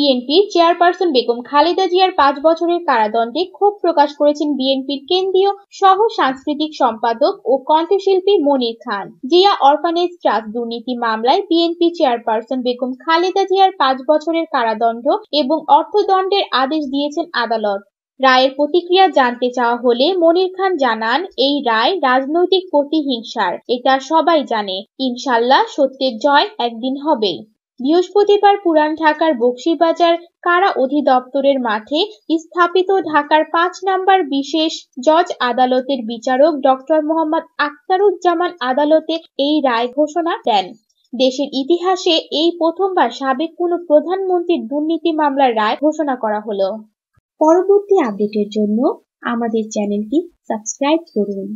BNP chairperson Begum Khaleda জিয়ার পাঁচ বছরের কারাদণ্ডে ক্ষোভ প্রকাশ করেছেন বিএনপির কেন্দ্রীয় সহ সাংস্কৃতিক সম্পাদক ও কণ্ঠশিল্পী মনির খান জিয়া অরফানেজ ট্রাস্ট দুর্নীতি মামলায় বিএনপি চেয়ারপারসন বেগম খালেদা জিয়ার পাঁচ বছরের কারাদণ্ড এবং অর্থদণ্ডের আদেশ দিয়েছেন আদালত রায়ের প্রতিক্রিয়া জানতে চাওয়া হলে মনির খান জানান এই রায় রাজনৈতিক প্রতিহিংসার এটা সবাই জানে ইনশাল্লাহ সত্যের জয় একদিন হবে বৃহস্পতিবার পুরান ঢাকার বকশীবাজার কারা অধিদপ্তরের মাঠে স্থাপিত ঢাকার পাঁচ নাম্বার বিশেষ জজ আদালতের বিচারক ডক্টর মোহাম্মদ আখতারুজ্জামান আদালতে এই রায় ঘোষণা দেন দেশের ইতিহাসে এই প্রথমবার সাবেক কোনো প্রধানমন্ত্রীর দুর্নীতি মামলার রায় ঘোষণা করা হলো পরবর্তী আপডেটের জন্য আমাদের চ্যানেলটি সাবস্ক্রাইব করুন